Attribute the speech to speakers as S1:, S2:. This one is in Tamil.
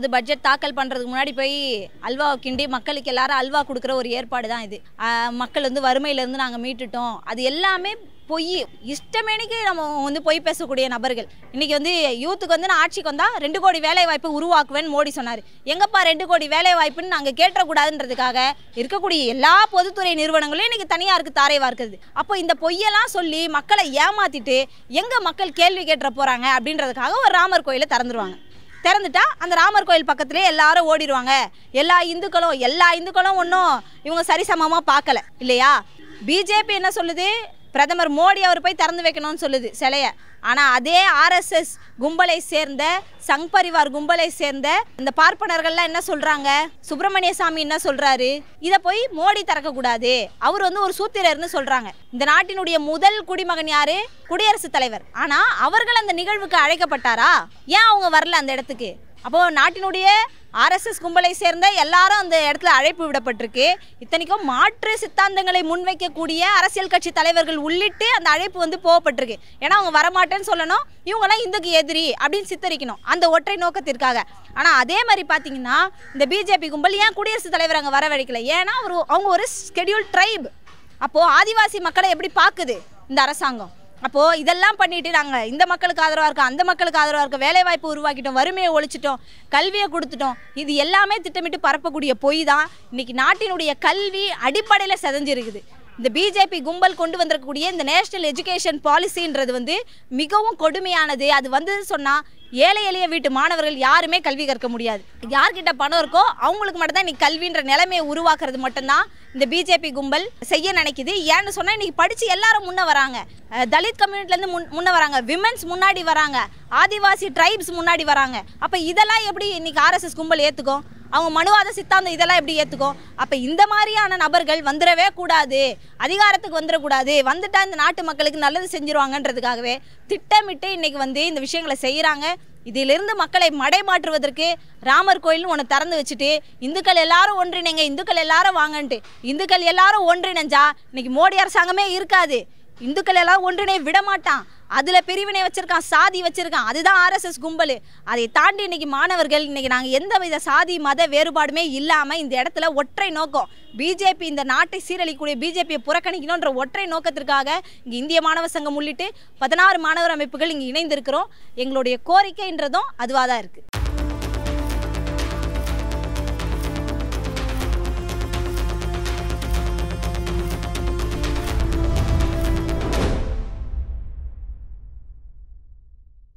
S1: அது பட்ஜெட் தாக்கல் பண்ணுறதுக்கு முன்னாடி போய் அல்வாவை கிண்டி மக்களுக்கு எல்லாரும் அல்வா கொடுக்குற ஒரு ஏற்பாடு தான் இது மக்கள் வந்து வறுமையிலேருந்து நாங்கள் மீட்டுட்டோம் அது எல்லாமே பொய் இஷ்டமேனிக்கு நம்ம வந்து பொய் பேசக்கூடிய நபர்கள் இன்றைக்கி வந்து யூத்துக்கு வந்து நான் ஆட்சிக்கு வந்தால் ரெண்டு கோடி வேலை வாய்ப்பு உருவாக்குவேன்னு மோடி சொன்னார் எங்கப்பா ரெண்டு கோடி வேலை வாய்ப்புன்னு நாங்கள் கேட்டக்கூடாதுன்றதுக்காக இருக்கக்கூடிய எல்லா பொதுத்துறை நிறுவனங்களும் இன்றைக்கி தனியாருக்கு தாரைவாக இருக்குது அப்போ இந்த பொய்யெல்லாம் சொல்லி மக்களை ஏமாற்றிட்டு எங்கே மக்கள் கேள்வி கேட்டுற போகிறாங்க அப்படின்றதுக்காக ஒரு ராமர் கோயிலை திறந்துருவாங்க திறந்துட்டா அந்த ராமர் கோயில் பக்கத்துலேயே எல்லாரும் ஓடிடுவாங்க எல்லா இந்துக்களும் எல்லா இந்துக்களும் ஒன்றும் இவங்க சரிசமமாக பார்க்கல இல்லையா பிஜேபி என்ன சொல்லுது பிரதமர் மோடி அவர் போய் திறந்து வைக்கணும்னு சொல்லுது சிலையை ஆனால் அதே ஆர்எஸ்எஸ் கும்பலை சேர்ந்த சங் பரிவார் கும்பலை சேர்ந்த இந்த பார்ப்பனர்கள்லாம் என்ன சொல்கிறாங்க சுப்பிரமணிய சாமி என்ன சொல்கிறாரு இதை போய் மோடி திறக்கக்கூடாது அவர் வந்து ஒரு சூத்திரர்னு சொல்கிறாங்க இந்த நாட்டினுடைய முதல் குடிமகன் யார் குடியரசுத் தலைவர் ஆனால் அவர்கள் அந்த நிகழ்வுக்கு அழைக்கப்பட்டாரா ஏன் அவங்க வரல அந்த இடத்துக்கு அப்போது நாட்டினுடைய ஆர்எஸ்எஸ் கும்பலை சேர்ந்த எல்லாரும் அந்த இடத்துல அழைப்பு விடப்பட்டிருக்கு இத்தனைக்கும் மாற்று சித்தாந்தங்களை முன்வைக்கக்கூடிய அரசியல் கட்சி தலைவர்கள் உள்ளிட்டு அந்த அழைப்பு வந்து போகப்பட்டிருக்கு ஏன்னா அவங்க வரமாட்டேன்னு சொல்லணும் இவங்கெல்லாம் இந்துக்கு எதிரி அப்படின்னு சித்தரிக்கணும் அந்த ஒற்றை நோக்கத்திற்காக ஆனால் அதே மாதிரி பார்த்தீங்கன்னா இந்த பிஜேபி கும்பல் ஏன் குடியரசுத் தலைவர் அங்கே வரவழைக்கல ஏன்னா ஒரு அவங்க ஒரு ஸ்கெடியூல் ட்ரைப் அப்போது ஆதிவாசி மக்களை எப்படி பார்க்குது இந்த அரசாங்கம் அப்போது இதெல்லாம் பண்ணிட்டு நாங்கள் இந்த மக்களுக்கு ஆதரவாக இருக்கோம் அந்த மக்களுக்கு ஆதரவாக இருக்கோம் வேலைவாய்ப்பு உருவாக்கிட்டோம் வறுமையை ஒழிச்சிட்டோம் கல்வியை கொடுத்துட்டோம் இது எல்லாமே திட்டமிட்டு பரப்பக்கூடிய பொய் தான் இன்றைக்கி நாட்டினுடைய கல்வி அடிப்படையில் செதஞ்சிருக்குது இந்த பிஜேபி கும்பல் கொண்டு வந்திருக்கக்கூடிய இந்த நேஷனல் எஜுகேஷன் பாலிசின்றது வந்து மிகவும் கொடுமையானது அது வந்து சொன்னால் ஏழை எளிய வீட்டு மாணவர்கள் யாருமே கல்வி கற்க முடியாது யார்கிட்ட பணம் இருக்கோ அவங்களுக்கு மட்டும்தான் இன்னைக்கு கல்வின்ற நிலைமையை உருவாக்குறது மட்டும்தான் இந்த பிஜேபி கும்பல் செய்ய நினைக்குது ஏன்னு சொன்னால் இன்னைக்கு படித்து எல்லாரும் முன்னே வராங்க தலித் கம்யூனிட்டிலேருந்து முன் முன்னே வராங்க விமன்ஸ் முன்னாடி வராங்க ஆதிவாசி ட்ரைப்ஸ் முன்னாடி வராங்க அப்போ இதெல்லாம் எப்படி இன்னைக்கு ஆர்எஸ்எஸ் கும்பல் ஏற்றுக்கும் அவங்க மனுவாத சித்தாந்தம் இதெல்லாம் எப்படி ஏற்றுக்கும் அப்போ இந்த மாதிரியான நபர்கள் வந்துடவே கூடாது அதிகாரத்துக்கு வந்துடக்கூடாது வந்துட்டால் இந்த நாட்டு மக்களுக்கு நல்லது செஞ்சுருவாங்கன்றதுக்காகவே திட்டமிட்டு இன்றைக்கி வந்து இந்த விஷயங்களை செய்கிறாங்க இதிலிருந்து மக்களை மடைமாற்றுவதற்கு ராமர் கோயில்னு ஒன்று திறந்து வச்சுட்டு இந்துக்கள் எல்லாரும் ஒன்றிணைங்க இந்துக்கள் எல்லாரும் வாங்கன்ட்டு இந்துக்கள் எல்லாரும் ஒன்றிணைஞ்சா இன்னைக்கு மோடி அரசாங்கமே இருக்காது இந்துக்கள் எல்லாம் ஒன்றினை விடமாட்டான் அதில் பிரிவினை வச்சுருக்கான் சாதி வச்சுருக்கான் அதுதான் ஆர்எஸ்எஸ் கும்பல் அதை தாண்டி இன்றைக்கி மாணவர்கள் இன்றைக்கி நாங்கள் எந்த வித சாதி மத வேறுபாடுமே இல்லாமல் இந்த இடத்துல ஒற்றை நோக்கம் பிஜேபி இந்த நாட்டை சீரழிக்கக்கூடிய பிஜேபியை புறக்கணிக்கணுன்ற ஒற்றை நோக்கத்திற்காக இங்கே இந்திய மாணவர் சங்கம் உள்ளிட்டு பதினாறு மாணவர் அமைப்புகள் இங்கே இணைந்திருக்கிறோம் எங்களுடைய கோரிக்கைன்றதும் அதுவாக தான் இருக்குது